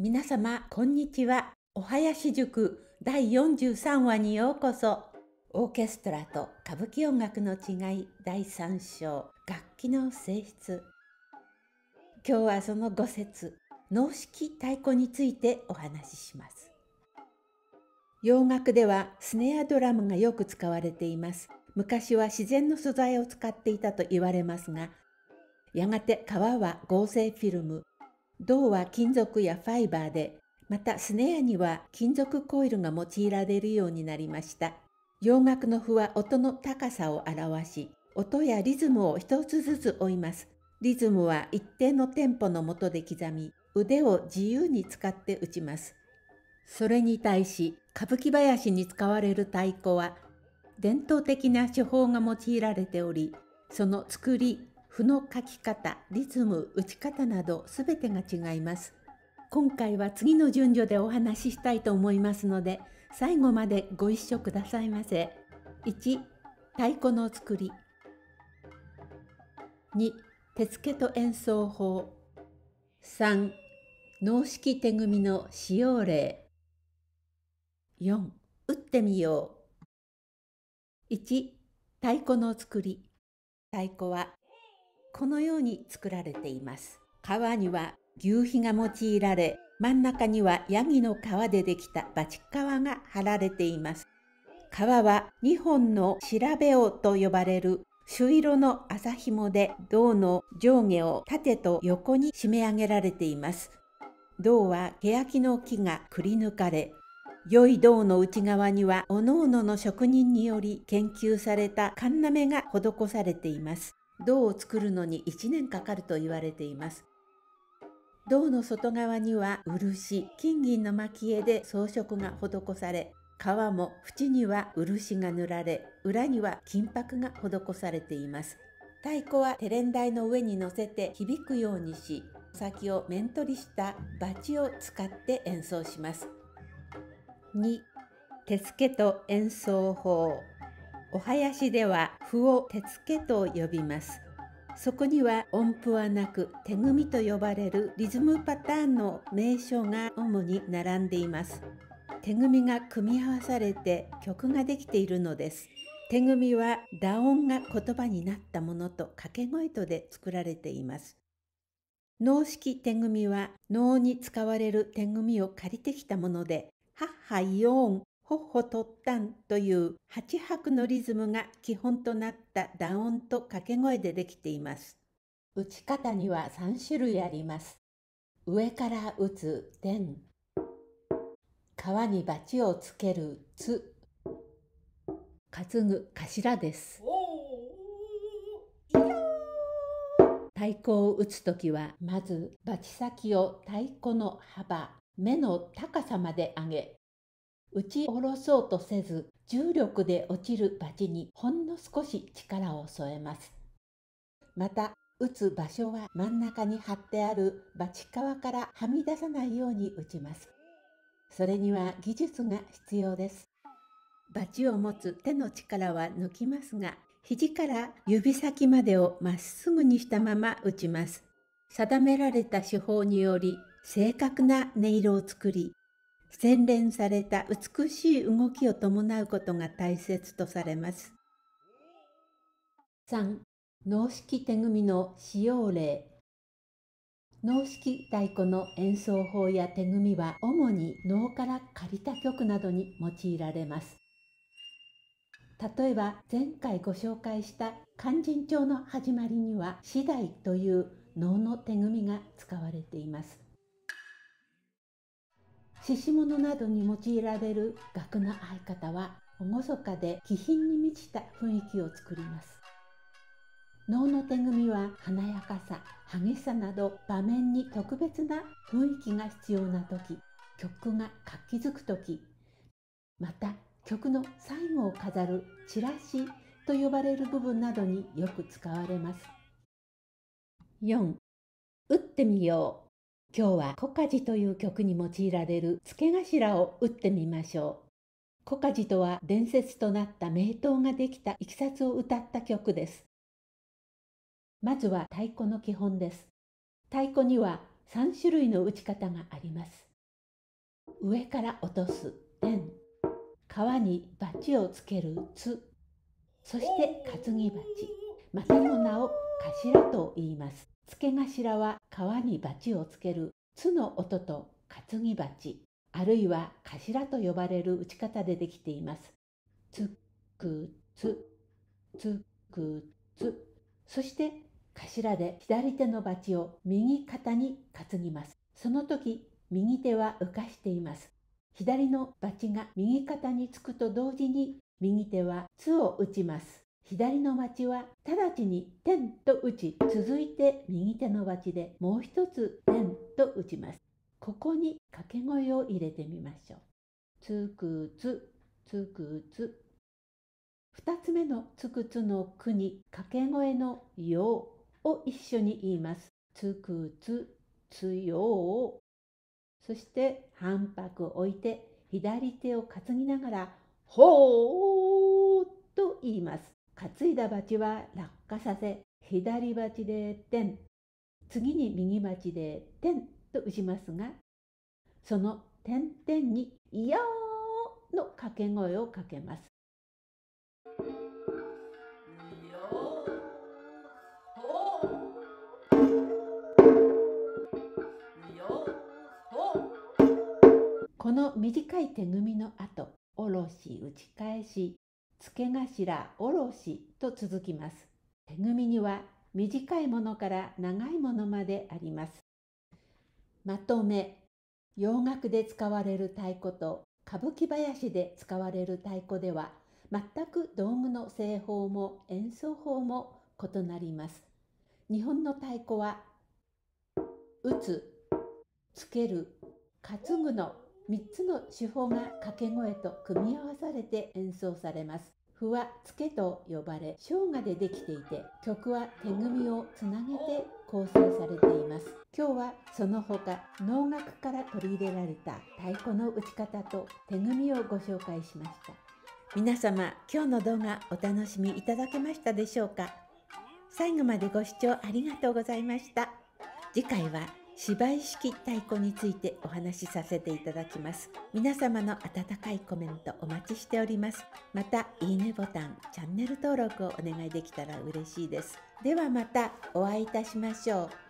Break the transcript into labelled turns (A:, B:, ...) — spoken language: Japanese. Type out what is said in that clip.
A: 皆様こんにちはお囃子塾第43話にようこそオーケストラと歌舞伎音楽の違い第3章楽器の性質今日はその5節脳式太鼓についてお話しします洋楽ではスネアドラムがよく使われています昔は自然の素材を使っていたと言われますがやがて革は合成フィルム銅は金属やファイバーで、またスネアには金属コイルが用いられるようになりました。洋楽の譜は音の高さを表し、音やリズムを一つずつ追います。リズムは一定のテンポのもとで刻み、腕を自由に使って打ちます。それに対し、歌舞伎林に使われる太鼓は、伝統的な手法が用いられており、その作り、譜の書き方、リズム、打ち方など全てが違います。今回は次の順序でお話ししたいと思いますので、最後までご一緒くださいませ。1、太鼓の作り。2、手付と演奏法。3、脳式手組の使用例。4、打ってみよう。1、太鼓の作り。太鼓はこのように作られています。川には牛皮が用いられ、真ん中にはヤギの皮でできたバチカワが貼られています。皮は2本の調べ尾と呼ばれる朱色の麻紐で銅の上下を縦と横に締め上げられています。銅は欅の木がくり抜かれ、良い銅の内側には各々の職人により研究されたカンナメが施されています。銅を作るのに1年かかると言われています銅の外側には漆金銀の蒔絵で装飾が施され皮も縁には漆が塗られ裏には金箔が施されています太鼓はテレン台の上に乗せて響くようにし先を面取りしたバチを使って演奏します2手付と演奏法お囃子では符を手付けと呼びますそこには音符はなく手組みと呼ばれるリズムパターンの名称が主に並んでいます手組みが組み合わされて曲ができているのです手組みは打音が言葉になったものと掛け声とで作られています脳式手組みは脳に使われる手組みを借りてきたもので「はっはよーん」ほっほとったんという8拍のリズムが基本となった打音と掛け声でできています。打ち方には3種類あります。上から打つ「でん」川にバチをつける「つ」担ぐ「頭」です。太鼓を打つ時はまずバチ先を太鼓の幅目の高さまで上げ打ち下ろそうとせず重力で落ちるバチにほんの少し力を添えますまた打つ場所は真ん中に貼ってあるバチ側からはみ出さないように打ちますそれには技術が必要ですバチを持つ手の力は抜きますが肘から指先までをまっすぐにしたまま打ちます定められた手法により正確な音色を作り洗練された美しい動きを伴うことが大切とされます。3、脳式手組の使用例脳式太鼓の演奏法や手組は主に脳から借りた曲などに用いられます。例えば前回ご紹介した勧進帳の始まりには「次第」という能の手組が使われています。刺し物などに用いられる額の合い方は厳かで気品に満ちた雰囲気を作ります能の手組みは華やかさ激しさなど場面に特別な雰囲気が必要な時曲が活気づく時また曲の最後を飾るチラシと呼ばれる部分などによく使われます4打ってみよう今日はコカジという曲に用いられる付け頭を打ってみましょう。コカジとは伝説となった名刀ができたいきさつを歌った曲です。まずは太鼓の基本です。太鼓には3種類の打ち方があります。上から落とす天」皮にバチをつけるつ、そして担ぎバチ、またの名を頭と言います。付け頭は皮にバチをつけるつの音と担ぎ鉢、あるいは頭と呼ばれる打ち方でできています。つくつ、つくつ。そして頭で左手のバチを右肩に担ぎます。その時、右手は浮かしています。左のバチが右肩につくと同時に、右手はつを打ちます。左の町は直ちに天と打ち続いて右手の町でもう一つ天と打ちますここに掛け声を入れてみましょうつくつつくつ2つ目のつくつの句に掛け声の「よう」を一緒に言いますつくつつようそして反拍を置いて左手を担ぎながら「ほう」と言います担いだ鉢は落下させ、左鉢で点、次に右鉢で点と打ちますが、その点点に、いやーの掛け声をかけます。この短い手組みの後、おろし、打ち返し、付け頭おろしと続きます。手組には短いものから長いものまであります。まとめ、洋楽で使われる太鼓と歌舞伎林で使われる太鼓では全く道具の製法も演奏法も異なります。日本の太鼓は打つ、つける、担ぐの3つの手法が掛け声と組み合わされて演奏されます。ふはつけと呼ばれ生姜でできていて曲は手組みをつなげて構成されています今日はその他能楽から取り入れられた太鼓の打ち方と手組みをご紹介しました皆様今日の動画お楽しみいただけましたでしょうか最後までご視聴ありがとうございました次回は芝居式太鼓についてお話しさせていただきます皆様の温かいコメントお待ちしておりますまたいいねボタンチャンネル登録をお願いできたら嬉しいですではまたお会いいたしましょう